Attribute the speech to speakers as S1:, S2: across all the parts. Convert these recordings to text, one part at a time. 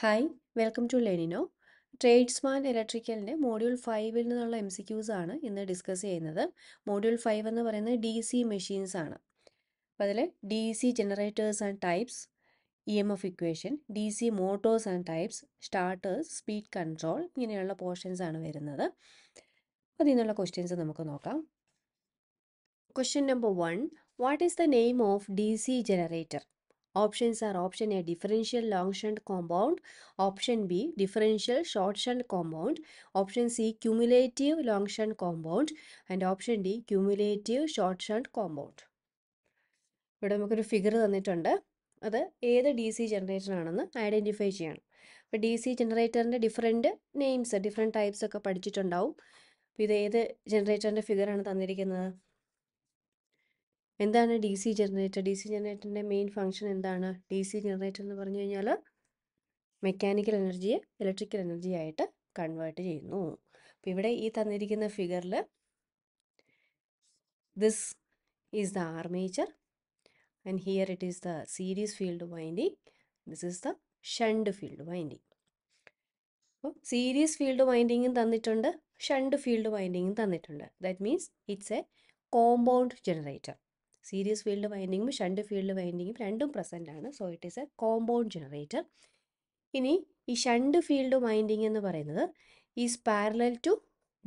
S1: Hi welcome to ലെനിനോ tradesman ഇലക്ട്രിക്കലിൻ്റെ module ഫൈവിൽ നിന്നുള്ള എം സി ക്യൂസ് ആണ് ഇന്ന് ഡിസ്കസ് ചെയ്യുന്നത് മോഡ്യൂൾ ഫൈവ് എന്ന് പറയുന്നത് ഡി സി മെഷീൻസ് ആണ് അപ്പോൾ അതിൽ D C generators and types E M F equation D C motors and types starters speed control ഇങ്ങനെയുള്ള പോർഷൻസ് ആണ് വരുന്നത് അതിൽ നിന്നുള്ള ക്വസ്റ്റ്യൻസ് നമുക്ക് നോക്കാം question number one what is the name of D C generator options are option A differential long shunt compound option B differential short shunt compound option C cumulative long shunt compound and option D cumulative short shunt compound ഇവിടെ നമുക്കൊരു figure തന്നിട്ടുണ്ട് അത് ഏത് D C ജനറേറ്ററാണെന്ന് identify ചെയ്യണം അപ്പോൾ D C ജനറേറ്ററിൻ്റെ different names different types ഒക്കെ പഠിച്ചിട്ടുണ്ടാവും ഇത് ഏത് ജനറേറ്ററിൻ്റെ ഫിഗറാണ് തന്നിരിക്കുന്നത് എന്താണ് D C generator D C ജനറേറ്ററിൻ്റെ മെയിൻ ഫംഗ്ഷൻ എന്താണ് ഡി സി ജനറേറ്റർ എന്ന് പറഞ്ഞു കഴിഞ്ഞാൽ മെക്കാനിക്കൽ എനർജിയെ ഇലക്ട്രിക്കൽ എനർജി ആയിട്ട് കൺവേർട്ട് ചെയ്യുന്നു അപ്പോൾ ഇവിടെ ഈ തന്നിരിക്കുന്ന ഫിഗറിൽ this is the armature and here it is the series field winding this is the shunt field winding അപ്പോൾ സീരീസ് ഫീൽഡ് വൈൻഡിങ്ങും തന്നിട്ടുണ്ട് ഷണ്ട് ഫീൽഡ് വൈൻഡിങ്ങും തന്നിട്ടുണ്ട് that means it's a compound generator series field വൈൻഡിങ്ങും ഷണ്ട് ഫീൽഡ് വൈൻഡിങ്ങും രണ്ടും present ആണ് so it is a compound generator ഇനി ഈ ഷണ്ട് ഫീൽഡ് വൈൻഡിങ് എന്ന് പറയുന്നത് is parallel to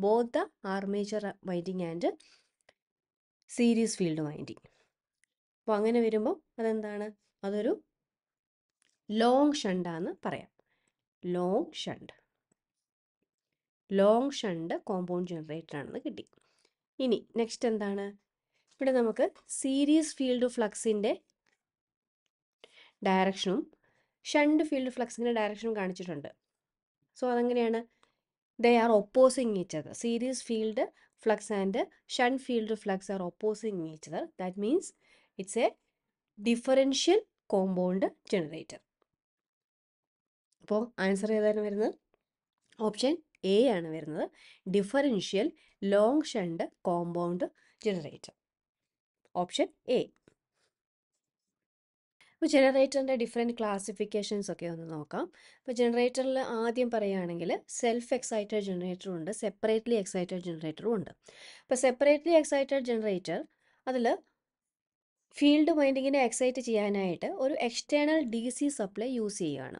S1: both the armature winding and series field winding അപ്പോൾ അങ്ങനെ വരുമ്പോൾ അതെന്താണ് അതൊരു ലോങ് ഷണ്ടാന്ന് പറയാം long shunt long shunt compound generator ആണെന്ന് കിട്ടി ഇനി നെക്സ്റ്റ് എന്താണ് ഇവിടെ നമുക്ക് സീരീസ് ഫീൽഡ് ഫ്ലക്സിൻ്റെ ഡയറക്ഷനും ഷണ്ട് ഫീൽഡ് ഫ്ലക്സിൻ്റെ ഡയറക്ഷനും കാണിച്ചിട്ടുണ്ട് സോ അതെങ്ങനെയാണ് they are opposing each series field flux and shunt field flux are opposing each that means it's a differential compound generator അപ്പോൾ ആൻസർ ഏതാണ് വരുന്നത് ഓപ്ഷൻ എ ആണ് വരുന്നത് differential long shunt compound generator option A ഇപ്പോൾ ജനറേറ്ററിൻ്റെ different classifications ഒക്കെ ഒന്ന് നോക്കാം ഇപ്പോൾ ജനറേറ്ററിൽ ആദ്യം പറയുകയാണെങ്കിൽ സെൽഫ് എക്സൈറ്റഡ് ജനറേറ്ററും ഉണ്ട് സെപ്പറേറ്റ്ലി എക്സൈറ്റഡ് ജനറേറ്ററും ഉണ്ട് അപ്പോൾ സെപ്പറേറ്റ്ലി എക്സൈറ്റഡ് ജനറേറ്റർ അതിൽ ഫീൽഡ് വൈൻഡിങ്ങിനെ എക്സൈറ്റ് ചെയ്യാനായിട്ട് ഒരു external D C supply use ചെയ്യുകയാണ്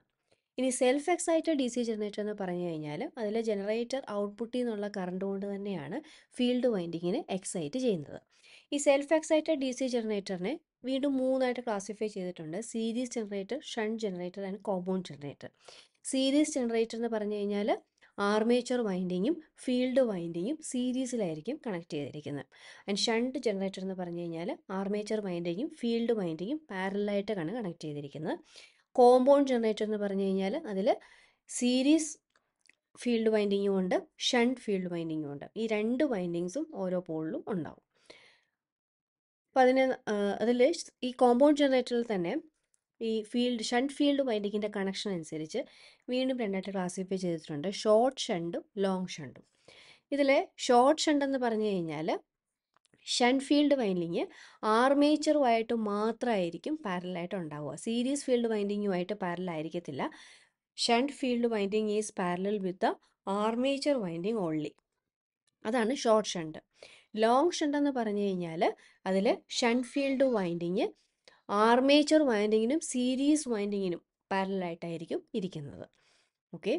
S1: ഇനി self excited D C generator എന്ന് പറഞ്ഞു കഴിഞ്ഞാൽ അതിൽ ജനറേറ്റർ ഔട്ട്പുട്ടിൽ നിന്നുള്ള കറണ്ട് കൊണ്ട് തന്നെയാണ് ഫീൽഡ് വൈൻഡിങ്ങിനെ എക്സൈറ്റ് ചെയ്യുന്നത് ഈ സെൽഫ് എക്സൈറ്റഡ് ഡി സി ജനറേറ്ററിനെ വീണ്ടും മൂന്നായിട്ട് ക്ലാസിഫൈ ചെയ്തിട്ടുണ്ട് series generator shunt generator and compound generator series generator എന്ന് പറഞ്ഞു കഴിഞ്ഞാൽ ആർമേച്ചർ വൈൻഡിങ്ങും ഫീൽഡ് വൈൻഡിങ്ങും സീരീസിലായിരിക്കും കണക്ട് ചെയ്തിരിക്കുന്നത് ആൻഡ് ഷണ്ട് ജനറേറ്റർ എന്ന് പറഞ്ഞു കഴിഞ്ഞാൽ ആർമേച്ചർ വൈൻഡിങ്ങും ഫീൽഡ് വൈൻഡിങ്ങും പാരലായിട്ടാണ് കണക്ട് ചെയ്തിരിക്കുന്നത് കോമ്പൗണ്ട് ജനറേറ്റർ എന്ന് പറഞ്ഞു കഴിഞ്ഞാൽ അതിൽ സീരീസ് ഫീൽഡ് വൈൻഡിങ്ങും ഉണ്ട് ഷണ്ട് ഫീൽഡ് വൈൻഡിങ്ങും ഉണ്ട് ഈ രണ്ട് വൈൻഡിങ്സും ഓരോ പോളിലും ഉണ്ടാവും അപ്പോൾ അതിന് അതിൽ ഈ കോമ്പൗണ്ട് ജനറേറ്ററിൽ തന്നെ ഈ ഫീൽഡ് ഷണ്ട് ഫീൽഡ് വൈൻഡിങ്ങിൻ്റെ കണക്ഷൻ അനുസരിച്ച് വീണ്ടും രണ്ടായിട്ട് ക്ലാസിഫൈ ചെയ്തിട്ടുണ്ട് ഷോർട്ട് ഷണ്ടും ലോങ് ഷണ്ടും ഇതിൽ ഷോർട്ട് ഷണ്ട് എന്ന് പറഞ്ഞു കഴിഞ്ഞാൽ ഷണ്ട് ഫീൽഡ് വൈൻഡിങ് ആർമേച്ചറുമായിട്ട് മാത്രമായിരിക്കും പാരലായിട്ട് ഉണ്ടാവുക സീരീസ് ഫീൽഡ് വൈൻഡിങ്ങുമായിട്ട് പാരലായിരിക്കത്തില്ല shunt field winding is parallel with the armature winding only അതാണ് ഷോർട്ട് ഷണ്ട് ലോങ് ഷണ്ട് എന്ന് പറഞ്ഞു കഴിഞ്ഞാൽ അതിൽ ഷൺഫീൽഡ് വൈൻഡിങ് ആർമേച്ചർ വൈൻഡിങ്ങിനും സീരീസ് വൈൻഡിങ്ങിനും പാരലായിട്ടായിരിക്കും ഇരിക്കുന്നത് ഓക്കെ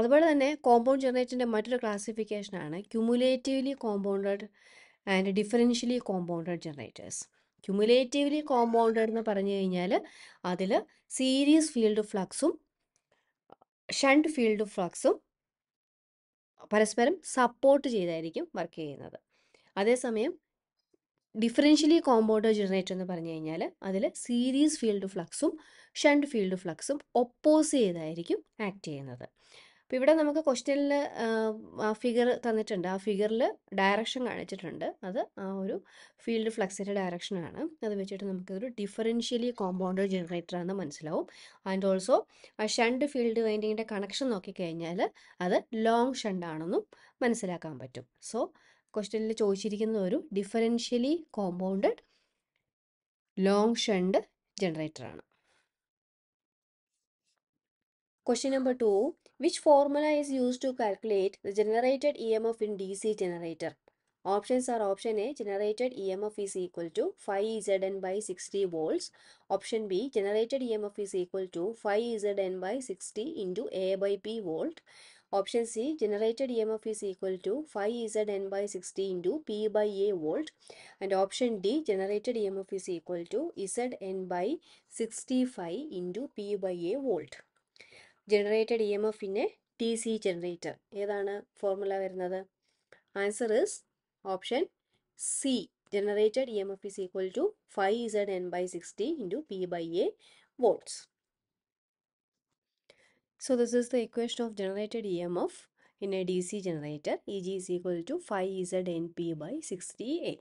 S1: അതുപോലെ തന്നെ കോമ്പൗണ്ട് ജനറേറ്ററിൻ്റെ മറ്റൊരു ക്ലാസിഫിക്കേഷനാണ് cumulatively compounded and differentially compounded generators cumulatively compounded എന്ന് പറഞ്ഞു കഴിഞ്ഞാൽ അതിൽ സീരീസ് ഫീൽഡ് ഫ്ലക്സും ഷണ്ട് ഫീൽഡ് ഫ്ലക്സും പരസ്പരം സപ്പോർട്ട് ചെയ്തായിരിക്കും വർക്ക് ചെയ്യുന്നത് അതേസമയം ഡിഫറൻഷ്യലി കോമ്പൗണ്ടഡ് ജനറേറ്റർ എന്ന് പറഞ്ഞു കഴിഞ്ഞാൽ അതിൽ സീരീസ് ഫീൽഡ് ഫ്ലക്സും ഷണ്ട് ഫീൽഡ് ഫ്ലക്സും ഒപ്പോസ് ചെയ്തായിരിക്കും ആക്ട് ചെയ്യുന്നത് അപ്പോൾ ഇവിടെ നമുക്ക് ക്വസ്റ്റ്യനിൽ ഫിഗർ തന്നിട്ടുണ്ട് ആ ഫിഗറിൽ ഡയറക്ഷൻ കാണിച്ചിട്ടുണ്ട് അത് ആ ഒരു ഫീൽഡ് ഫ്ലക്സിൻ്റെ ഡയറക്ഷനാണ് അത് വെച്ചിട്ട് നമുക്കൊരു ഡിഫറൻഷ്യലി കോമ്പൗണ്ടഡ് ജനറേറ്റർ ആണെന്ന് മനസ്സിലാവും ആൻഡ് ഓൾസോ ആ ഷണ്ട് ഫീൽഡ് വൈൻഡിങ്ങിൻ്റെ കണക്ഷൻ നോക്കിക്കഴിഞ്ഞാൽ അത് ലോങ് ഷണ്ട് ആണെന്നും മനസ്സിലാക്കാൻ പറ്റും സോ ക്വസ്റ്റ്യനിൽ ചോദിച്ചിരിക്കുന്ന ഒരു ഡിഫറൻഷ്യലി കോമ്പൗണ്ടഡ് ലോങ് ഷണ്ട് ജനറേറ്ററാണ് Question number 2. Which formula is used to calculate the generated EMF in DC generator? Options are option A. Generated EMF is equal to 5Zn by 60 volts. Option B. Generated EMF is equal to 5Zn by 60 into A by P volt. Option C. Generated EMF is equal to 5Zn by 60 into P by A volt. And option D. Generated EMF is equal to Zn by 65 into P by A volt. Generated E M F in A T C generator ഏതാണ് formula വരുന്നത് answer is option C generated E M F is equal to phi Z N by sixty into P by A volts so this is the equation of generated E M F in A D C generator E G is equal to phi Z N P by sixty A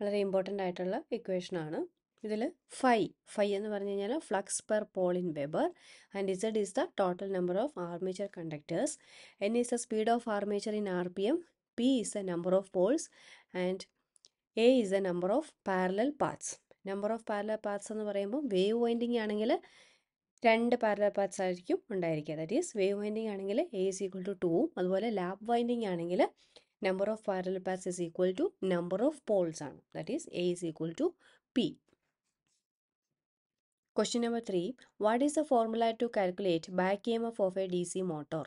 S1: വളരെ important ആയിട്ടുള്ള ഇക്വേഷനാണ് ഇതിൽ phi phi എന്ന് പറഞ്ഞു കഴിഞ്ഞാൽ flux per pole weber and Z is the total number of armature conductors N is the speed of armature in R P M P is the number of poles and A is the number of parallel parts number of parallel parts എന്ന് പറയുമ്പോൾ wave winding ആണെങ്കിൽ രണ്ട് parallel parts ആയിരിക്കും ഉണ്ടായിരിക്കുക that is wave winding ആണെങ്കിൽ A is equal to two അതുപോലെ lap winding ആണെങ്കിൽ number of parallel parts is equal to number of poles ആണ് that is A is equal to P Question number 3. What is the formula to calculate back EMF of a DC motor?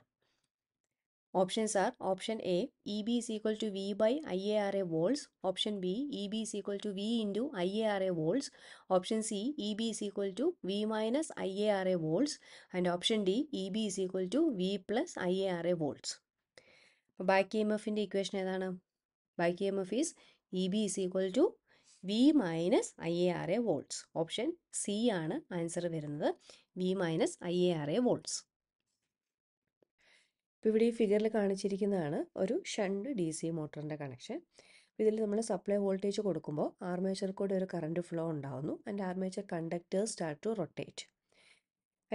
S1: Options are option A EB is equal to V by IARA volts, option B EB is equal to V into IARA volts, option C EB is equal to V minus IARA volts, and option D EB is equal to V plus IARA volts. Back EMF in the equation, back EMF is EB is equal to V minus I A R A volts option C ആണ് answer വരുന്നത് V minus I A R A volts ഇപ്പോൾ ഇവിടെ ഈ ഫിഗറിൽ കാണിച്ചിരിക്കുന്നതാണ് ഒരു shunt D C മോട്ടറിൻ്റെ connection ഇതിൽ നമ്മൾ സപ്ലൈ വോൾട്ടേജ് കൊടുക്കുമ്പോൾ ആർമേച്ചർ കൂടെ ഒരു കറണ്ട് ഫ്ലോ ഉണ്ടാകുന്നു and armature conductor start to rotate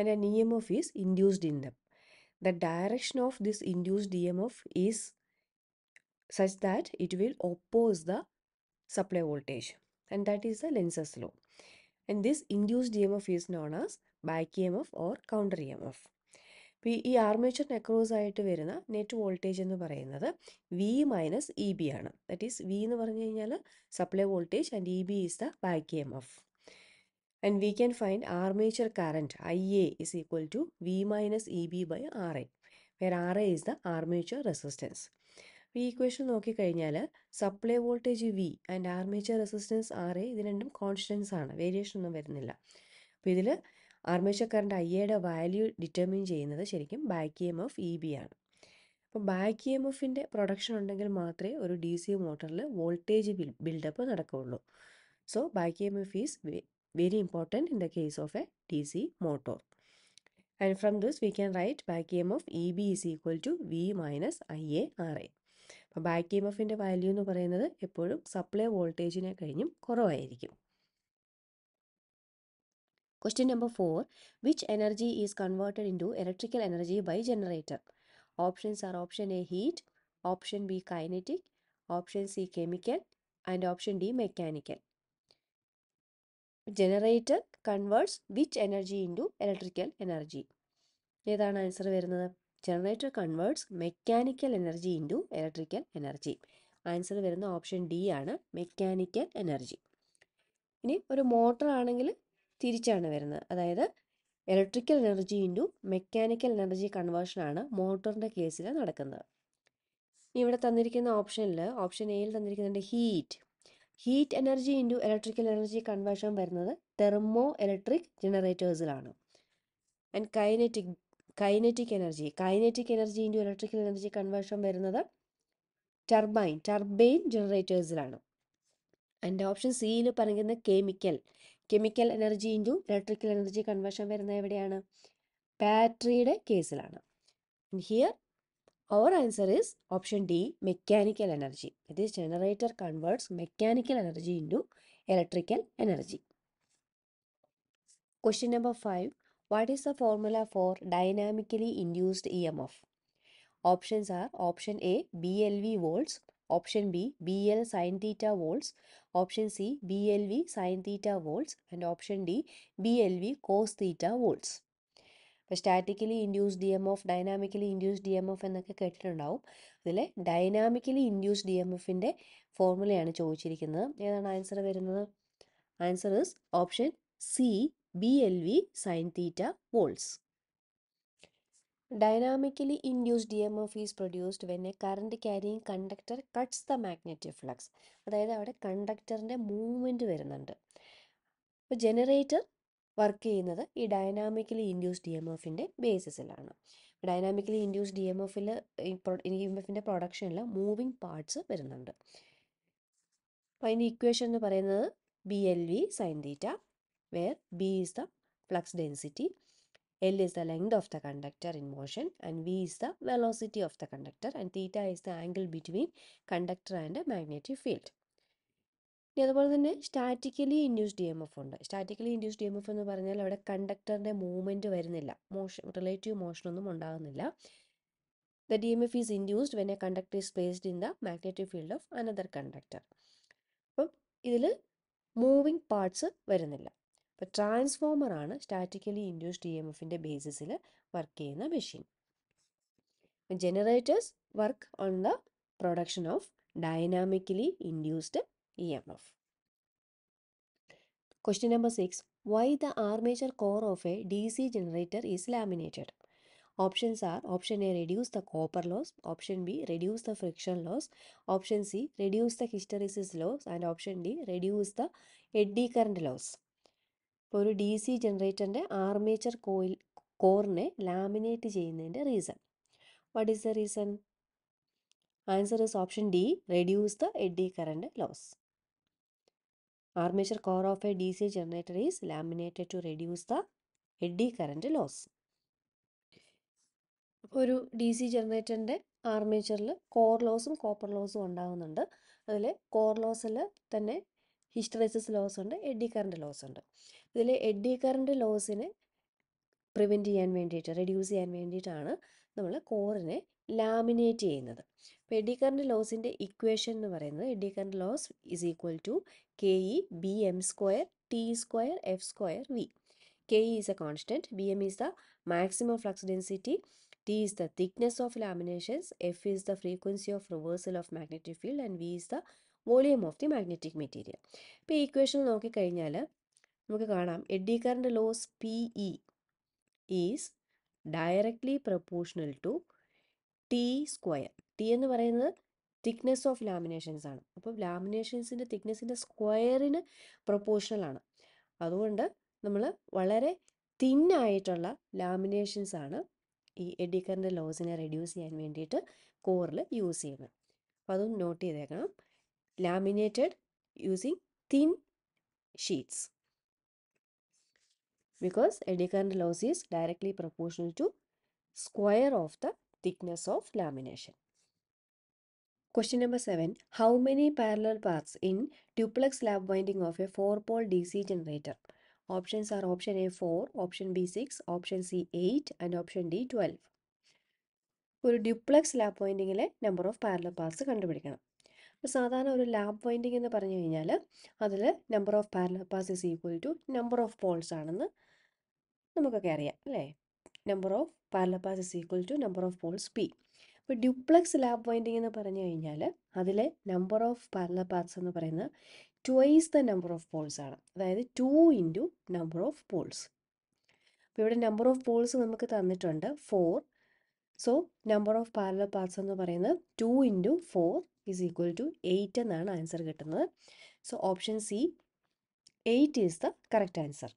S1: and an E M F is induced in them the direction of this induced E M F is such that it will oppose the supply voltage and that is the Lenz's law. And this induced EMF is known as back EMF or counter EMF. ഈ ആർമേച്ചറിന് across ആയിട്ട് വരുന്ന net voltage എന്ന് പറയുന്നത് V minus E B ആണ് that is V എന്ന് പറഞ്ഞു കഴിഞ്ഞാൽ supply voltage and E B is the back M F and we can find armature current I A is equal to V minus E B by R A where R A is the armature resistance ഈ equation നോക്കിക്കഴിഞ്ഞാൽ supply voltage V and armature resistance R A ഇത് രണ്ടും constants ആണ് variation ഒന്നും വരുന്നില്ല അപ്പോൾ ഇതിൽ armature current I എയുടെ വാല്യൂ ഡിറ്റർമിൻ ചെയ്യുന്നത് ശരിക്കും back M F E e B ആണ് അപ്പോൾ ബാക്ക് എം എഫിൻ്റെ പ്രൊഡക്ഷൻ ഉണ്ടെങ്കിൽ മാത്രമേ ഒരു ഡി സി മോട്ടറിൽ വോൾട്ടേജ് ബിൽഡപ്പ് നടക്കുകയുള്ളൂ so back M F is very important in the case of A D C motor and from this we can write back M F E B is equal to V minus I A R A അപ്പോൾ back E M value എന്ന് പറയുന്നത് എപ്പോഴും supply വോൾട്ടേജിനെ കഴിഞ്ഞും കുറവായിരിക്കും Question number 4 Which energy is converted into electrical energy by generator? Options are option A heat, option B kinetic, option C chemical, and option D mechanical. Generator converts which energy into electrical energy? ഏതാണ് answer വരുന്നത് generator converts mechanical energy into electrical energy answer വരുന്ന option D ആണ് mechanical energy ഇനി ഒരു motor ആണെങ്കിൽ തിരിച്ചാണ് വരുന്നത് അതായത് electrical energy into mechanical energy conversion ആണ് മോട്ടറിൻ്റെ കേസിൽ നടക്കുന്നത് ഇവിടെ തന്നിരിക്കുന്ന ഓപ്ഷനിൽ ഓപ്ഷൻ എയിൽ തന്നിരിക്കുന്നുണ്ട് heat heat energy into electrical energy conversion വരുന്നത് തെർമോ ഇലക്ട്രിക് ജനറേറ്റേഴ്സിലാണ് and kinetic kinetic energy kinetic energy into electrical energy conversion വരുന്നത് ടർബൈൻ ടർബൈൻ ജനറേറ്റേഴ്സിലാണ് ആൻഡ് ഓപ്ഷൻ സിയിൽ പറയുന്ന chemical chemical energy into electrical energy conversion വരുന്നത് എവിടെയാണ് ബാറ്ററിയുടെ കേസിലാണ് here our answer is option D mechanical energy is generator converts mechanical energy into electrical energy question number five What is the formula for dynamically induced EMF? Options are option A BLV volts, option B BL sin theta volts, option C BLV sin theta volts and option D BLV cos theta volts. ഇപ്പോൾ statically induced D M F dynamically induced D M F എന്നൊക്കെ കേട്ടിട്ടുണ്ടാവും അതിൽ dynamically induced D M എഫിൻ്റെ ഫോർമുലയാണ് ചോദിച്ചിരിക്കുന്നത് ഏതാണ് answer വരുന്നത് answer is option C B L V sine theta volts dynamically induce D M F is produced when a current carrying conductor cuts the magnetic flux അതായത് അവിടെ കണ്ടക്ടറിൻ്റെ movement വരുന്നുണ്ട് അപ്പോൾ generator work ചെയ്യുന്നത് ഈ ഡൈനാമിക്കലി ഇൻഡ്യൂസ് ഡി എം എഫിൻ്റെ ബേസിസിലാണ് dynamically induce D M എഫിൽ ഡി എം എഫിൻ്റെ പ്രൊഡക്ഷനിൽ മൂവിങ് പാർട്സ് വരുന്നുണ്ട് അപ്പോൾ അതിൻ്റെ ഇക്വേഷൻ എന്ന് പറയുന്നത് B L V sine theta where B is the flux density, L is the length of the conductor in motion and V is the velocity of the conductor and theta is the angle between conductor and a magnetic field. ഇനി അതുപോലെ തന്നെ statically induced D M F ഉണ്ട് statically induced D M F എന്ന് പറഞ്ഞാൽ അവിടെ കണ്ടക്ടറിൻ്റെ movement വരുന്നില്ല motion relative മോഷനൊന്നും ഉണ്ടാകുന്നില്ല the D M F is induced when a conductor is placed in the magnetic field of another conductor അപ്പം ഇതിൽ മൂവിങ് പാർട്സ് വരുന്നില്ല അപ്പോൾ ട്രാൻസ്ഫോമർ ആണ് സ്റ്റാറ്റിക്കലി ഇൻഡ്യൂസ്ഡ് ഇ എം എഫിൻ്റെ ബേസിസിൽ വർക്ക് ചെയ്യുന്ന machine generators work on the production of dynamically induced E M F question number six why the armature core of A D C generator is laminated options are option A reduce the copper loss option B reduce the friction loss option C reduce the hysteresis loss and option D reduce the eddy current loss ഇപ്പോൾ ഒരു D C ജനറേറ്ററിൻ്റെ armature coil കോറിനെ laminate ചെയ്യുന്നതിൻ്റെ reason what is the reason answer is option D reduce the eddy current loss armature core of A D C generator is laminated to reduce the eddy current loss ഒരു D C ജനറേറ്ററിൻ്റെ ആർമേച്ചറിൽ core ലോസും copper ലോസും ഉണ്ടാകുന്നുണ്ട് അതിൽ core ലോസിൽ തന്നെ hysteresis loss ഉണ്ട് എഡി കറണ്ട് ലോസ് ഉണ്ട് ഇതിൽ എഡി കറണ്ട് ലോസിനെ പ്രിവെൻറ്റ് ചെയ്യാൻ വേണ്ടിയിട്ട് റെഡ്യൂസ് ചെയ്യാൻ വേണ്ടിയിട്ടാണ് നമ്മൾ കോറിനെ ലാമിനേറ്റ് ചെയ്യുന്നത് അപ്പോൾ എഡി കറണ്ട് ലോസിൻ്റെ ഇക്വേഷൻ എന്ന് പറയുന്നത് eddy current loss is equal to K E B M square T square F square V K E is a constant B M is the maximum flux density T is the thickness of laminations F is the frequency of reversal of magnetic field and V is the volume of the magnetic material ഇപ്പോൾ ഈ equation നോക്കിക്കഴിഞ്ഞാൽ നമുക്ക് കാണാം eddy current loss P E is directly proportional to T square T എന്ന് പറയുന്നത് thickness of Lamentations ആണ് അപ്പോൾ ലാമിനേഷൻസിൻ്റെ തിക്നെസ്സിൻ്റെ സ്ക്വയറിന് പ്രപ്പോർഷണൽ ആണ് അതുകൊണ്ട് നമ്മൾ വളരെ തിന്നായിട്ടുള്ള ലാമിനേഷൻസ് ആണ് ഈ എഡ്ഡിക്കറിൻ്റെ ലോസിനെ റെഡ്യൂസ് ചെയ്യാൻ വേണ്ടിയിട്ട് കോറിൽ യൂസ് ചെയ്യുന്നത് അപ്പോൾ അതും നോട്ട് ചെയ്തേക്കണം laminated using thin sheets because eddy current loss is directly proportional to square of the thickness of lamination. Question number 7. How many parallel paths in duplex lap winding of a 4-pole DC generator? Options are option A 4, option B 6, option C 8 and option D 12. ഒരു duplex lap പോയിൻറ്റിങ്ങിലെ number of parallel paths കണ്ടുപിടിക്കണം സാധാരണ ഒരു lap winding എന്ന് പറഞ്ഞു കഴിഞ്ഞാൽ അതിൽ number of parallel paths is equal to number of poles ആണെന്ന് നമുക്കൊക്കെ അറിയാം അല്ലേ number of parallel paths is equal to number of poles P ഇപ്പോൾ ഡ്യൂപ്ലക്സ് ലാബ് വൈൻഡിങ് എന്ന് പറഞ്ഞു കഴിഞ്ഞാൽ അതിലെ നമ്പർ ഓഫ് പാരലൽ പാസ് എന്ന് പറയുന്നത് twice the number of poles ആണ് അതായത് two into number of poles അപ്പോൾ ഇവിടെ നമ്പർ ഓഫ് പോൾസ് നമുക്ക് തന്നിട്ടുണ്ട് four so number of parallel parts എന്ന് പറയുന്നത് two into four is equal to eight എന്നാണ് ആൻസർ കിട്ടുന്നത് so option C eight is the correct answer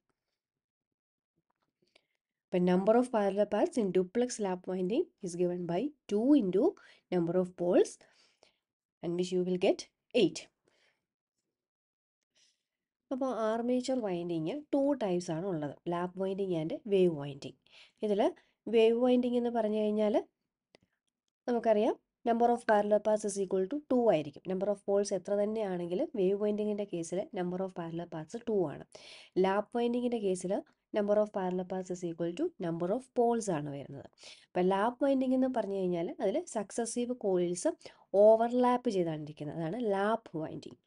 S1: ഇപ്പം number of parallel paths in duplex lap winding is given by two two number of poles and which you will get eight അപ്പോൾ armature winding two types ആണ് ഉള്ളത് lap winding and wave winding ഇതിൽ wave winding എന്ന് പറഞ്ഞു കഴിഞ്ഞാൽ നമുക്കറിയാം number of parallel paths is equal to two ആയിരിക്കും number of poles എത്ര തന്നെയാണെങ്കിലും വേവ് വൈൻഡിങ്ങിൻ്റെ കേസിൽ number of parallel paths two ആണ് ലാപ്പ് വൈൻഡിങ്ങിൻ്റെ കേസിൽ number of parallel paths is equal to number of poles ആണ് വരുന്നത് അപ്പം ലാപ്പ് വൈൻഡിംഗ് എന്ന് പറഞ്ഞു കഴിഞ്ഞാൽ അതിൽ സക്സസീവ് കോയിൽസ് ഓവർലാപ്പ് ചെയ്താണ് ഇരിക്കുന്നത് അതാണ് ലാപ്പ് വൈൻഡിങ്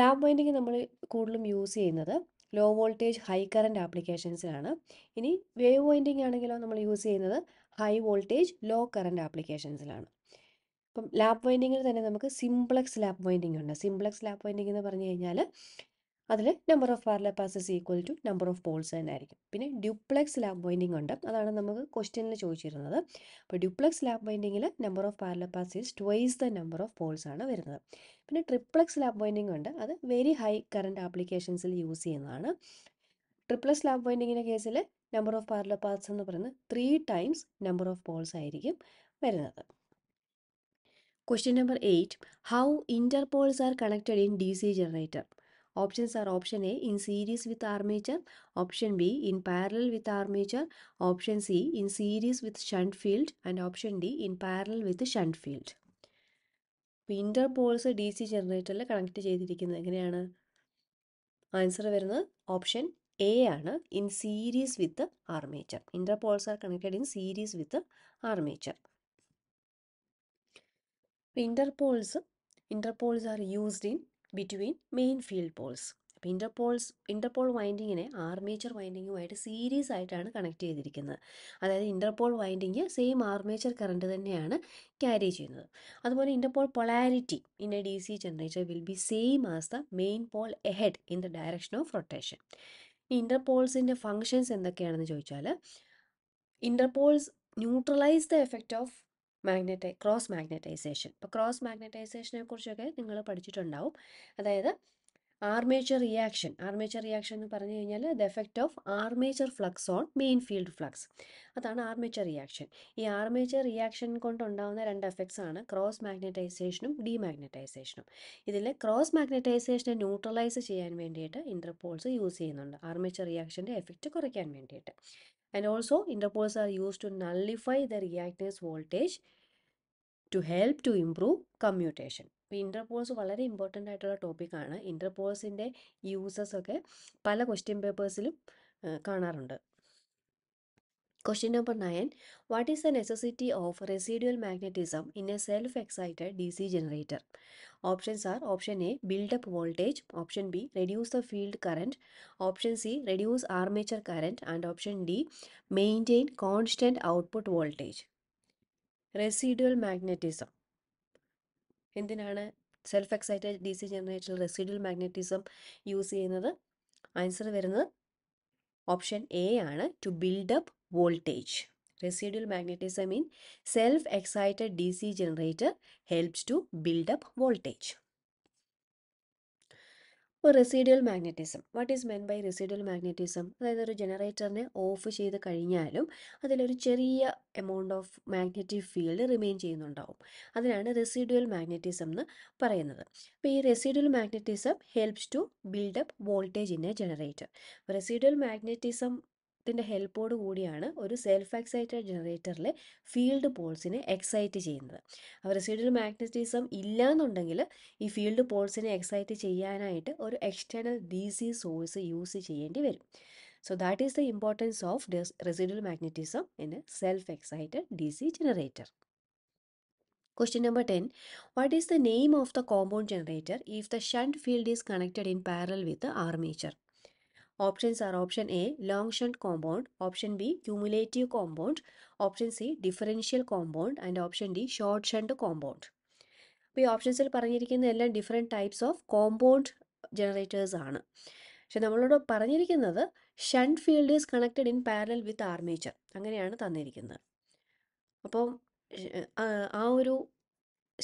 S1: ലാപ്പ് വൈൻഡിങ് നമ്മൾ കൂടുതലും യൂസ് ചെയ്യുന്നത് ലോ വോൾട്ടേജ് ഹൈ കറൻറ്റ് ആപ്ലിക്കേഷൻസിലാണ് ഇനി വേവ് വൈൻഡിങ് ആണെങ്കിലോ നമ്മൾ യൂസ് ചെയ്യുന്നത് ഹൈ വോൾട്ടേജ് ലോ കറൻറ്റ് ആപ്ലിക്കേഷൻസിലാണ് ഇപ്പം ലാപ്പ് വൈൻഡിങ്ങിൽ തന്നെ നമുക്ക് സിംപ്ലക്സ് ലാപ്പ് വൈൻഡിങ് ഉണ്ട് സിംപ്ലക്സ് ലാപ്പ് വൈൻഡിങ് എന്ന് പറഞ്ഞു കഴിഞ്ഞാൽ അതിൽ number of parallel paths equal to number of poles തന്നെ ആയിരിക്കും പിന്നെ ഡ്യൂപ്ലക്സ് ലാബ് ബൈൻഡിങ് ഉണ്ട് അതാണ് നമുക്ക് ക്വസ്റ്റ്യനിൽ ചോദിച്ചിരുന്നത് അപ്പോൾ ഡ്യൂപ്ലക്സ് ലാബ് ബൈൻഡിങ്ങിൽ number of parallel paths twice the number of poles ആണ് വരുന്നത് പിന്നെ ട്രിപ്ലക്സ് ലാബ് ബൈൻഡിങ് ഉണ്ട് അത് വെരി ഹൈ കറണ്ട് ആപ്ലിക്കേഷൻസിൽ യൂസ് ചെയ്യുന്നതാണ് ട്രിപ്ലക്സ് ലാബ് ബൈൻഡിങ്ങിൻ്റെ കേസിൽ നമ്പർ ഓഫ് പാരലർ പാസ് എന്ന് പറയുന്നത് three times number of poles ആയിരിക്കും വരുന്നത് Question number 8. How interpoles are connected in DC generator? Options are option A in series with armature, option B in parallel with armature, option C in series with shunt field and option D in parallel with shunt field. Interpoles D C ജനറേറ്ററിൽ connect ചെയ്തിരിക്കുന്നത് എങ്ങനെയാണ് answer വരുന്നത് option A ആണ് in series with armature. Interpoles are connected in series with armature. അപ്പോൾ interpoles interpoles are used in between main field poles അപ്പോൾ interpoles interpole വൈൻഡിങ്ങിനെ armature വൈൻഡിങ്ങുമായിട്ട് series ആയിട്ടാണ് കണക്ട് ചെയ്തിരിക്കുന്നത് അതായത് interpole winding same armature current തന്നെയാണ് carry ചെയ്യുന്നത് അതുപോലെ interpole polarity in A D C generator will be same as the main Paul ahead in the direction of rotation ഇൻ്റർപോൾസിൻ്റെ functions എന്തൊക്കെയാണെന്ന് ചോദിച്ചാൽ interpoles neutralise the effect of മാഗ്നറ്റൈ cross magnetisation അപ്പോൾ cross മാഗ്നറ്റൈസേഷനെ കുറിച്ചൊക്കെ നിങ്ങൾ പഠിച്ചിട്ടുണ്ടാവും അതായത് ആർമേച്ചർ റിയാക്ഷൻ ആർമേച്ചർ റിയാക്ഷൻ എന്ന് പറഞ്ഞു കഴിഞ്ഞാൽ the effect of armature flux on main field flux അതാണ് ആർമേച്ചർ റിയാക്ഷൻ ഈ ആർമേച്ചർ റിയാക്ഷൻ കൊണ്ടുണ്ടാകുന്ന രണ്ട് എഫക്ട്സ് ആണ് ക്രോസ് മാഗ്നറ്റൈസേഷനും ഡീമാഗ്നറ്റൈസേഷനും ഇതിൽ ക്രോസ് മാഗ്നറ്റൈസേഷനെ ന്യൂട്രലൈസ് ചെയ്യാൻ വേണ്ടിയിട്ട് ഇൻ്റർപോൾസ് യൂസ് ചെയ്യുന്നുണ്ട് ആർമേച്ചർ റിയാക്ഷൻ്റെ എഫക്റ്റ് കുറയ്ക്കാൻ വേണ്ടിയിട്ട് And also interpols are used to nullify the reactance voltage to help to improve commutation അപ്പോൾ ഇൻ്റർപോൾസ് വളരെ ഇമ്പോർട്ടൻ്റ് ആയിട്ടുള്ള ടോപ്പിക്കാണ് ഇൻ്റർപോൾസിൻ്റെ യൂസസ് ഒക്കെ പല ക്വസ്റ്റ്യൻ പേപ്പേഴ്സിലും കാണാറുണ്ട് question number nine what is the necessity of residual magnetism in a self excited D C generator options are option A build up voltage option B reduce the field current option C reduce armature current and option D maintain constant output voltage residual magnetism എന്തിനാണ് self excited D C generator residual magnetism use ചെയ്യുന്നത് answer വരുന്നത് option A ആണ് to build up voltage. Residual magnetism in self-excited DC generator helps to build up voltage. Residual magnetism what is meant by residual magnetism അതായത് ഒരു ജനറേറ്ററിനെ off ചെയ്ത് കഴിഞ്ഞാലും അതിലൊരു ചെറിയ amount of magnetic field remain ചെയ്യുന്നുണ്ടാവും അതിനാണ് റെസിഡിയൽ മാഗ്നറ്റിസം എന്ന് പറയുന്നത് അപ്പോൾ ഈ residual magnetism helps to build up voltage in a generator residual magnetism ത്തിൻ്റെ ഹെൽപ്പോട് കൂടിയാണ് ഒരു സെൽഫ് എക്സൈറ്റഡ് ജനറേറ്ററിലെ ഫീൽഡ് പോൾസിനെ എക്സൈറ്റ് ചെയ്യുന്നത് അപ്പോൾ റെസിഡ്യൽ മാഗ്നറ്റിസം ഇല്ല എന്നുണ്ടെങ്കിൽ ഈ ഫീൽഡ് പോൾസിനെ എക്സൈറ്റ് ചെയ്യാനായിട്ട് ഒരു external D C source use ചെയ്യേണ്ടി വരും so that is the importance of residual magnetism in a self excited D C generator question number 10. What is the name of the compound generator if the shunt field is connected in parallel with armature options are option A long shunt compound option B cumulative compound option C differential compound and option D short shunt compound അപ്പോൾ ഈ ഓപ്ഷൻസിൽ പറഞ്ഞിരിക്കുന്ന എല്ലാം different types of compound generators ആണ് പക്ഷെ നമ്മളോട് പറഞ്ഞിരിക്കുന്നത് shunt field is connected in parallel with armature അങ്ങനെയാണ് തന്നിരിക്കുന്നത് അപ്പോൾ ആ ഒരു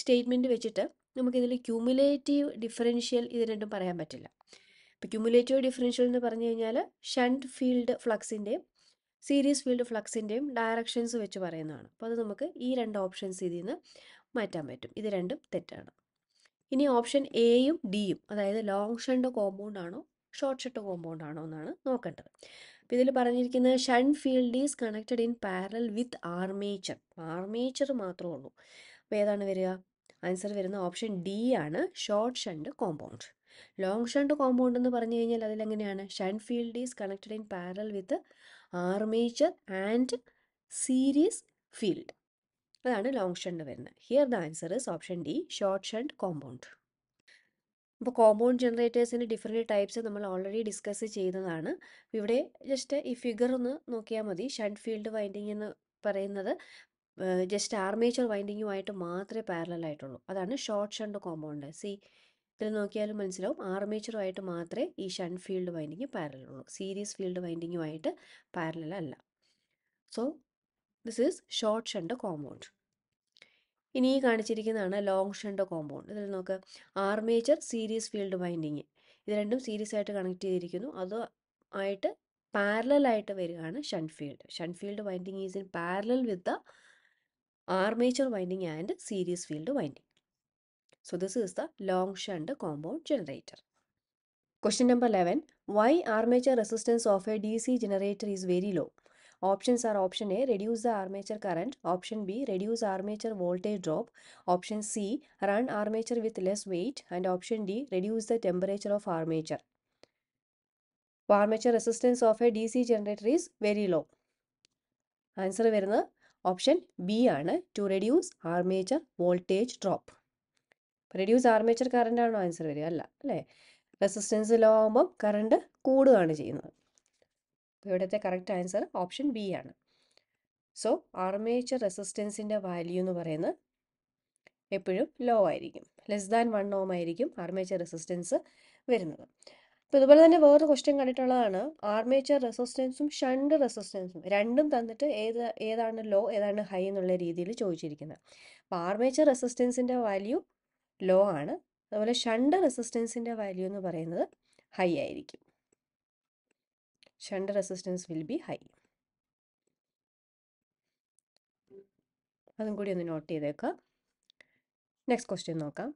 S1: സ്റ്റേറ്റ്മെൻറ്റ് വെച്ചിട്ട് നമുക്കിതിൽ ക്യൂമുലേറ്റീവ് ഡിഫറൻഷ്യൽ ഇത് രണ്ടും പറയാൻ പറ്റില്ല ഇപ്പോൾ ക്യുമുലേറ്റീവ് ഡിഫറൻഷ്യൽ എന്ന് പറഞ്ഞു കഴിഞ്ഞാൽ ഷണ്ട് ഫീൽഡ് ഫ്ലക്സിൻ്റെയും സീരീസ് ഫീൽഡ് ഫ്ലക്സിൻ്റെയും ഡയറക്ഷൻസ് വെച്ച് പറയുന്നതാണ് അപ്പോൾ അത് നമുക്ക് ഈ രണ്ട് ഓപ്ഷൻസ് ഇതിൽ നിന്ന് മാറ്റാൻ പറ്റും ഇത് രണ്ടും തെറ്റാണ് ഇനി ഓപ്ഷൻ എയും ഡിയും അതായത് ലോങ് ഷണ്ട് കോമ്പൗണ്ട് ആണോ ഷോർട്ട് ഷട്ട് കോമ്പൗണ്ട് ആണോ എന്നാണ് നോക്കേണ്ടത് അപ്പോൾ ഇതിൽ പറഞ്ഞിരിക്കുന്നത് shunt field is connected in parallel with armature armature മാത്രമേ ഉള്ളൂ അപ്പോൾ ഏതാണ് വരിക ആൻസർ വരുന്ന ഓപ്ഷൻ ഡി ആണ് short shunt compound long shunt compound എന്ന് പറഞ്ഞു കഴിഞ്ഞാൽ അതിലെങ്ങനെയാണ് shunt field is connected in parallel with armature and series field അതാണ് ലോങ് ഷണ്ട് വരുന്നത് here the answer is option D short shunt compound അപ്പോൾ compound ജനറേറ്റേഴ്സിൻ്റെ different types നമ്മൾ already discuss ചെയ്തതാണ് ഇവിടെ ജസ്റ്റ് ഈ ഫിഗർ ഒന്ന് നോക്കിയാൽ മതി ഷണ്ട് ഫീൽഡ് വൈൻഡിങ് എന്ന് പറയുന്നത് ജസ്റ്റ് ആർമേച്ചർ വൈൻഡിങ്ങുമായിട്ട് മാത്രമേ പാരലായിട്ടുള്ളൂ അതാണ് ഷോർട്ട് ഷണ്ട് കോമ്പൗണ്ട് സി ഇതിൽ നോക്കിയാലും മനസ്സിലാവും ആർമേച്ചറുമായിട്ട് മാത്രമേ ഈ ഷണ്ട് ഫീൽഡ് വൈൻഡിങ് പാരലൽ ഉള്ളൂ സീരീസ് ഫീൽഡ് വൈൻഡിങ്ങുമായിട്ട് പാരലൽ അല്ല so this is short shunt compound ഇനി ഈ കാണിച്ചിരിക്കുന്നതാണ് ലോങ് ഷണ്ട് കോമ്പൗണ്ട് ഇതിൽ നോക്ക് ആർമേച്ചർ സീരീസ് ഫീൽഡ് വൈൻഡിങ് ഇത് രണ്ടും സീരീസ് ആയിട്ട് കണക്ട് ചെയ്തിരിക്കുന്നു അത് ആയിട്ട് പാരലായിട്ട് വരികയാണ് shunt field shunt field winding is in parallel with the armature winding and series field winding So this is the long shunt compound generator. Question number 11. Why armature resistance of a DC generator is very low? Options are option A. Reduce the armature current. Option B. Reduce armature voltage drop. Option C. Run armature with less weight. And option D. Reduce the temperature of armature. Armature resistance of a DC generator is very low. Answer is option B, to reduce armature voltage drop. Reduce armature current ആണോ answer വരിക അല്ല അല്ലേ resistance law ആകുമ്പം current കൂടുകയാണ് ചെയ്യുന്നത് അപ്പോൾ ഇവിടുത്തെ correct answer option B ആണ് സോ ആർമേച്ചർ റെസിസ്റ്റൻസിൻ്റെ വാല്യൂ എന്ന് പറയുന്നത് എപ്പോഴും ലോ ആയിരിക്കും ലെസ് ദാൻ വൺ ഓം ആയിരിക്കും ആർമേച്ചർ റെസിസ്റ്റൻസ് വരുന്നത് അപ്പോൾ ഇതുപോലെ തന്നെ വേറൊരു ക്വസ്റ്റ്യൻ കണ്ടിട്ടുള്ളതാണ് ആർമേച്ചർ റെസിസ്റ്റൻസും ഷണ്ട് റെസിസ്റ്റൻസും രണ്ടും തന്നിട്ട് ഏത് ഏതാണ് ലോ ഏതാണ് ഹൈ എന്നുള്ള രീതിയിൽ ചോദിച്ചിരിക്കുന്നത് അപ്പോൾ ആർമേച്ചർ റെസിസ്റ്റൻസിൻ്റെ വാല്യൂ ലോ ആണ് അതുപോലെ ഷണ്ട് റെസിസ്റ്റൻസിൻ്റെ വാല്യൂ എന്ന് പറയുന്നത് ഹൈ ആയിരിക്കും shunt resistance will be high അതും കൂടി ഒന്ന് നോട്ട് ചെയ്തേക്കാം നെക്സ്റ്റ് ക്വസ്റ്റ്യൻ നോക്കാം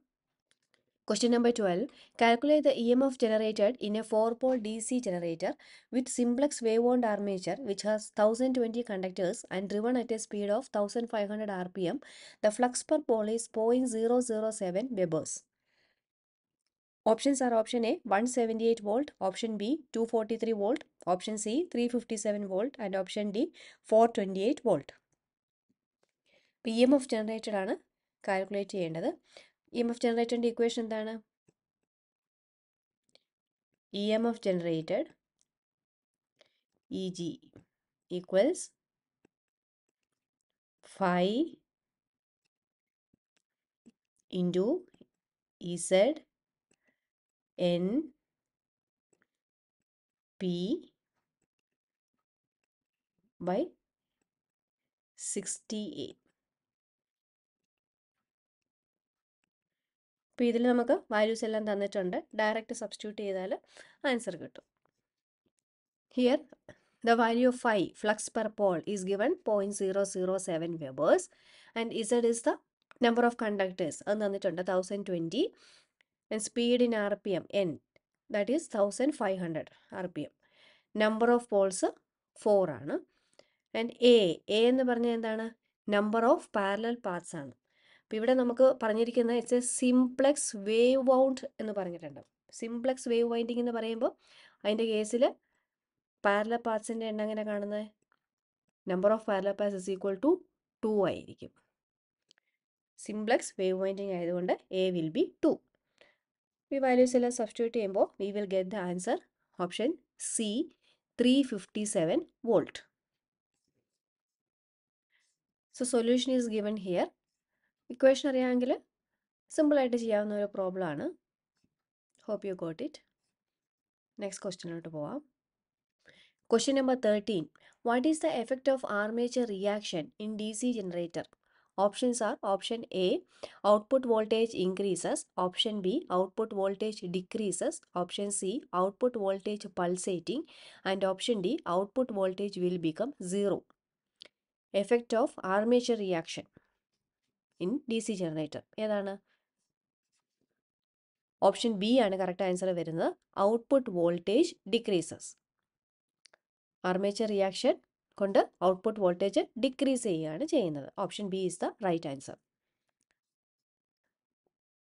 S1: Question number 12. Calculate the EMF generated in a 4-pole DC generator with simplex wave wound armature which has 1020 conductors and driven at a speed of 1500 rpm. The flux per pole is 0.007 webers. Options are option A 178 volt, option B 243 volt, option C 357 volt and option D 428 volt. P of F ജനറേറ്റഡാണ് calculate ചെയ്യേണ്ടത് E M F ജനറേറ്ററിൻ്റെ equation എന്താണ് E M F generated E G equals phi into E Z N P by 68 അപ്പോൾ ഇതിൽ നമുക്ക് values എല്ലാം തന്നിട്ടുണ്ട് direct substitute ചെയ്താൽ ആൻസർ കിട്ടും here the value of phi flux per pole is given point zero zero seven webers and Z is the number of conductors അത് തന്നിട്ടുണ്ട് thousand twenty and speed in R P M N that is thousand five hundred R P M number of poles ഫോറാണ് ആണ് and A A എന്ന് പറഞ്ഞാൽ എന്താണ് number of parallel paths ആണ് അപ്പോൾ ഇവിടെ നമുക്ക് പറഞ്ഞിരിക്കുന്നത് it's a simplex wave wound എന്ന് പറഞ്ഞിട്ടുണ്ട് സിംപ്ലെക്സ് വേവ് വൈൻഡിങ് എന്ന് പറയുമ്പോൾ അതിൻ്റെ കേസിൽ പാരല പാർട്സിൻ്റെ എണ്ണം എങ്ങനെ കാണുന്നത് number of parallel paths is equal to two ആയിരിക്കും സിംപ്ലെക്സ് വേവ് വൈൻഡിങ് ആയതുകൊണ്ട് എ വിൽ ബി ടു ഈ വാല്യൂസ് എല്ലാം സബ്സ്റ്റിറ്റ്യൂട്ട് ചെയ്യുമ്പോൾ we will get the answer option C three fifty seven volt so solution is given here equation അറിയാമെങ്കിൽ സിമ്പിളായിട്ട് ചെയ്യാവുന്ന ഒരു problem ആണ് hope you got it next ക്വസ്റ്റ്യനോട്ട് പോവാം question number thirteen what is the effect of armature reaction in D C generator options are option A output voltage increases option B output voltage decreases option C output voltage pulsating and option D output voltage will become zero effect of armature reaction in D C generator ഏതാണ് option B ആണ് correct answer വരുന്നത് output voltage decreases armature reaction കൊണ്ട് output voltage decrease ചെയ്യുകയാണ് ചെയ്യുന്നത് option B is the right answer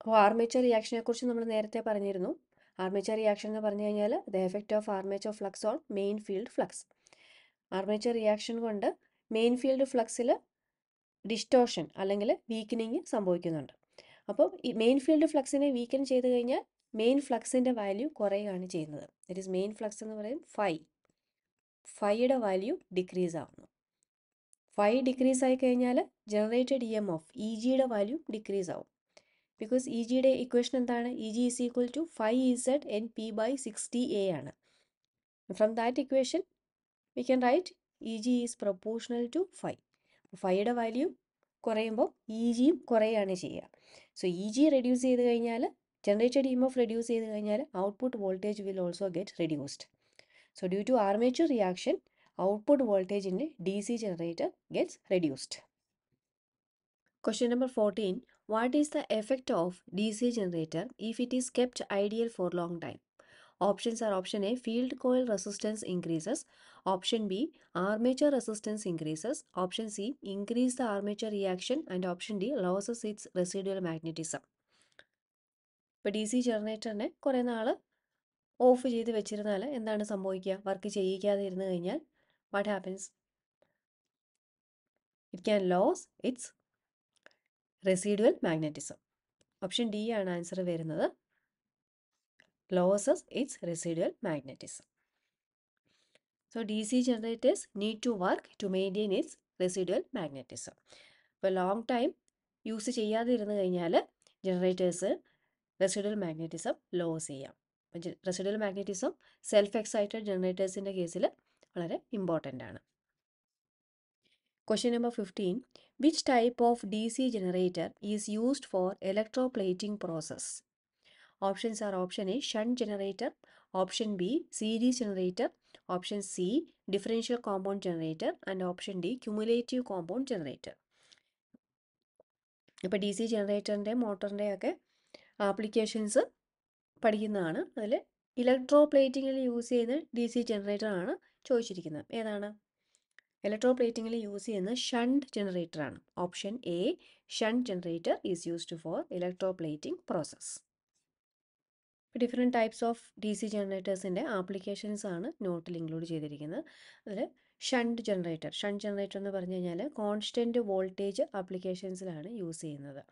S1: അപ്പോൾ armature റിയാക്ഷനെ കുറിച്ച് നമ്മൾ നേരത്തെ പറഞ്ഞിരുന്നു ആർമേച്ചർ റിയാക്ഷൻ എന്ന് പറഞ്ഞു കഴിഞ്ഞാൽ the effect of armature flux on main field flux armature reaction കൊണ്ട് മെയിൻ ഫീൽഡ് ഫ്ലക്സിൽ ഡിസ്റ്റോഷൻ അല്ലെങ്കിൽ വീക്കനിങ് സംഭവിക്കുന്നുണ്ട് അപ്പോൾ ഈ മെയിൻ ഫീൽഡ് ഫ്ലക്സിനെ വീക്കൻ ചെയ്ത് കഴിഞ്ഞാൽ മെയിൻ ഫ്ലക്സിൻ്റെ വാല്യൂ കുറയുകയാണ് ചെയ്യുന്നത് ദറ്റ് ഈസ് മെയിൻ ഫ്ലക്സ് എന്ന് പറയും ഫൈ ഫൈയുടെ വാല്യൂ ഡിക്രീസ് ആവുന്നു ഫൈ ഡിക്രീസ് ആയി കഴിഞ്ഞാൽ generated E M of E ജിയുടെ വാല്യൂ ഡിക്രീസ് ആവും ബിക്കോസ് ഇ ജിയുടെ ഇക്വേഷൻ എന്താണ് E G is equal to phi Z N P by sixty A ആണ് from that equation we can write E G is proportional to phi ഫൈയുടെ value കുറയുമ്പോൾ E ജിയും കുറയുകയാണ് ചെയ്യുക so E G reduce ചെയ്ത് കഴിഞ്ഞാൽ generated E M F reduce ചെയ്ത് കഴിഞ്ഞാൽ output voltage will also get reduced so due to armature reaction output voltage in D C generator gets reduced number fourteen 14. Is the the of D C generator if it is kept idle for long time options are option A field coil resistance increases option B armature resistance increases option C increase the armature reaction and option D loses its residual magnetism ഇപ്പോൾ D C ജനറേറ്ററിനെ കുറേ നാൾ of ചെയ്ത് വെച്ചിരുന്നാൽ എന്താണ് സംഭവിക്കുക work ചെയ്യിക്കാതെ ഇരുന്നു കഴിഞ്ഞാൽ what happens it can lose its residual magnetism option D ആണ് ആൻസർ വരുന്നത് loses its residual magnetism So DC generators need to work to maintain its residual magnetism. ഇപ്പോൾ ലോങ് ടൈം യൂസ് ചെയ്യാതിരുന്ന് കഴിഞ്ഞാൽ ജനറേറ്റേഴ്സ് റെസിഡൽ മാഗ്നറ്റിസം ലോസ് ചെയ്യാം അപ്പം residual magnetism self excited ജനറേറ്റേഴ്സിൻ്റെ കേസിൽ വളരെ ഇമ്പോർട്ടൻ്റ് ആണ് Question number 15. Which type of DC generator is used for electroplating process? Options are option A shunt generator, option B series generator option C differential compound generator and option D cumulative compound generator ഇപ്പോൾ D C ജനറേറ്ററിൻ്റെ മോട്ടറിൻ്റെയൊക്കെ ഒക്കെ applications പഠിക്കുന്നതാണ് അതിൽ ഇലക്ട്രോ പ്ലേറ്റിങ്ങിൽ use ചെയ്യുന്ന D C ജനറേറ്ററാണ് ചോദിച്ചിരിക്കുന്നത് ഏതാണ് ഇലക്ട്രോ പ്ലേറ്റിങ്ങിൽ യൂസ് ചെയ്യുന്ന ഷണ്ട് ജനറേറ്ററാണ് option A shunt generator is used for electroplating process ഇപ്പോൾ different types of D C ജനറേറ്റേഴ്സിൻ്റെ ആപ്ലിക്കേഷൻസ് ആണ് നോട്ടിൽ ഇൻക്ലൂഡ് ചെയ്തിരിക്കുന്നത് അതിൽ ഷണ്ട് ജനറേറ്റർ ഷണ്ട് ജനറേറ്റർ എന്ന് പറഞ്ഞു കഴിഞ്ഞാൽ കോൺസ്റ്റൻറ്റ് വോൾട്ടേജ് ആപ്ലിക്കേഷൻസിലാണ് യൂസ് ചെയ്യുന്നത്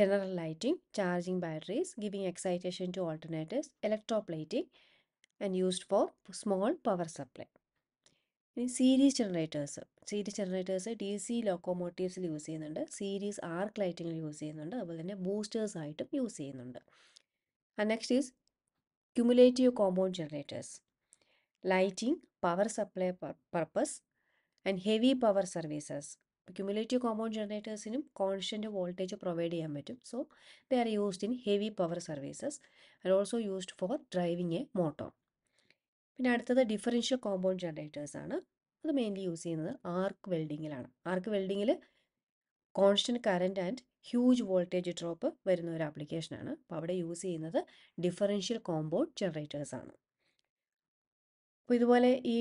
S1: general lighting charging batteries giving excitation to alternatives electroplating and used for small power supply ഇനി series generators series generators D C ലോക്കോമോട്ടീവ്സിൽ യൂസ് ചെയ്യുന്നുണ്ട് സീരീസ് ആർക്ക് ലൈറ്റിങ്ങിൽ use ചെയ്യുന്നുണ്ട് അതുപോലെ തന്നെ ബൂസ്റ്റേഴ്സ് ആയിട്ടും യൂസ് ചെയ്യുന്നുണ്ട് And next is cumulative compound generators. Lighting, power supply purpose and heavy power services. Cumulative compound ജനറേറ്റേഴ്സിനും കോൺസ്റ്റൻറ്റ് വോൾട്ടേജ് പ്രൊവൈഡ് ചെയ്യാൻ പറ്റും so they are used in heavy power services and also used for driving a motor പിന്നെ അടുത്തത് differential compound generators ആണ് അത് mainly use ചെയ്യുന്നത് arc വെൽഡിങ്ങിലാണ് arc വെൽഡിങ്ങിൽ constant current and huge voltage drop വരുന്ന ഒരു ആപ്ലിക്കേഷനാണ് അപ്പോൾ അവിടെ യൂസ് ചെയ്യുന്നത് ഡിഫറൻഷ്യൽ കോമ്പൗണ്ട് ജനറേറ്റേഴ്സാണ് അപ്പോൾ ഇതുപോലെ ഈ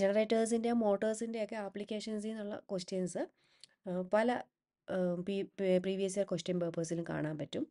S1: ജനറേറ്റേഴ്സിൻ്റെ മോട്ടേഴ്സിൻ്റെ ഒക്കെ ആപ്ലിക്കേഷൻസിൽ നിന്നുള്ള ക്വസ്റ്റ്യൻസ് പല പ്രീവിയസ് ഇയർ ക്വസ്റ്റ്യൻ പേപ്പേഴ്സിലും കാണാൻ പറ്റും